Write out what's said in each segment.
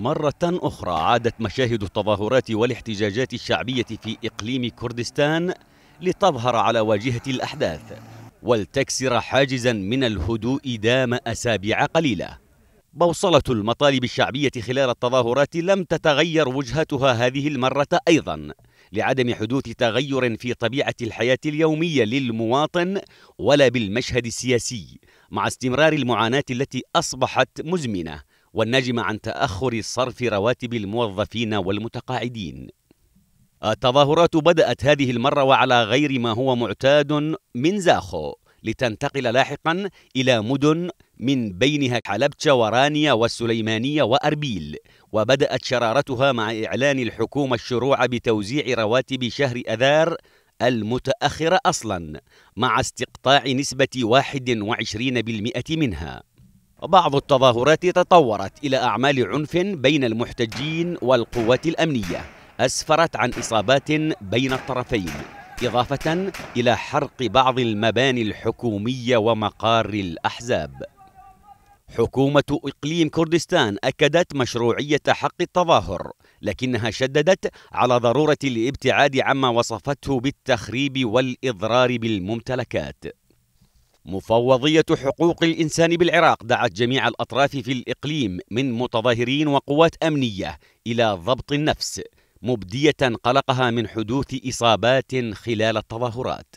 مرة أخرى عادت مشاهد التظاهرات والاحتجاجات الشعبية في إقليم كردستان لتظهر على واجهة الأحداث ولتكسر حاجزا من الهدوء دام أسابيع قليلة بوصلة المطالب الشعبية خلال التظاهرات لم تتغير وجهتها هذه المرة أيضا لعدم حدوث تغير في طبيعة الحياة اليومية للمواطن ولا بالمشهد السياسي مع استمرار المعاناة التي أصبحت مزمنة والناجم عن تأخر صرف رواتب الموظفين والمتقاعدين التظاهرات بدأت هذه المرة وعلى غير ما هو معتاد من زاخو لتنتقل لاحقا إلى مدن من بينها حلبشة ورانيا والسليمانية وأربيل وبدأت شرارتها مع إعلان الحكومة الشروع بتوزيع رواتب شهر أذار المتأخرة أصلا مع استقطاع نسبة 21% منها بعض التظاهرات تطورت إلى أعمال عنف بين المحتجين والقوات الأمنية أسفرت عن إصابات بين الطرفين إضافة إلى حرق بعض المباني الحكومية ومقار الأحزاب حكومة إقليم كردستان أكدت مشروعية حق التظاهر لكنها شددت على ضرورة الابتعاد عما وصفته بالتخريب والإضرار بالممتلكات مفوضية حقوق الإنسان بالعراق دعت جميع الأطراف في الإقليم من متظاهرين وقوات أمنية إلى ضبط النفس مبدية قلقها من حدوث إصابات خلال التظاهرات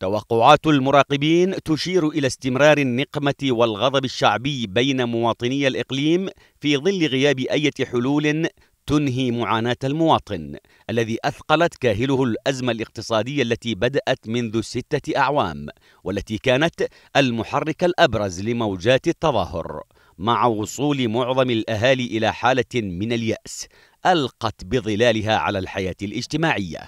توقعات المراقبين تشير إلى استمرار النقمة والغضب الشعبي بين مواطني الإقليم في ظل غياب أي حلول تنهي معاناة المواطن الذي أثقلت كاهله الأزمة الاقتصادية التي بدأت منذ ستة أعوام والتي كانت المحرك الأبرز لموجات التظاهر مع وصول معظم الأهالي إلى حالة من اليأس ألقت بظلالها على الحياة الاجتماعية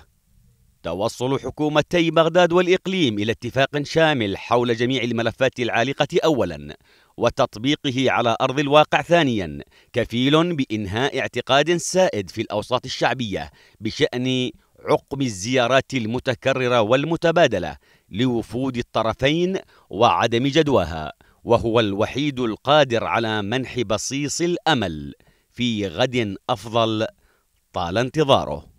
توصل حكومتي بغداد والإقليم إلى اتفاق شامل حول جميع الملفات العالقة أولاً وتطبيقه على أرض الواقع ثانيا كفيل بإنهاء اعتقاد سائد في الأوساط الشعبية بشأن عقم الزيارات المتكررة والمتبادلة لوفود الطرفين وعدم جدواها وهو الوحيد القادر على منح بصيص الأمل في غد أفضل طال انتظاره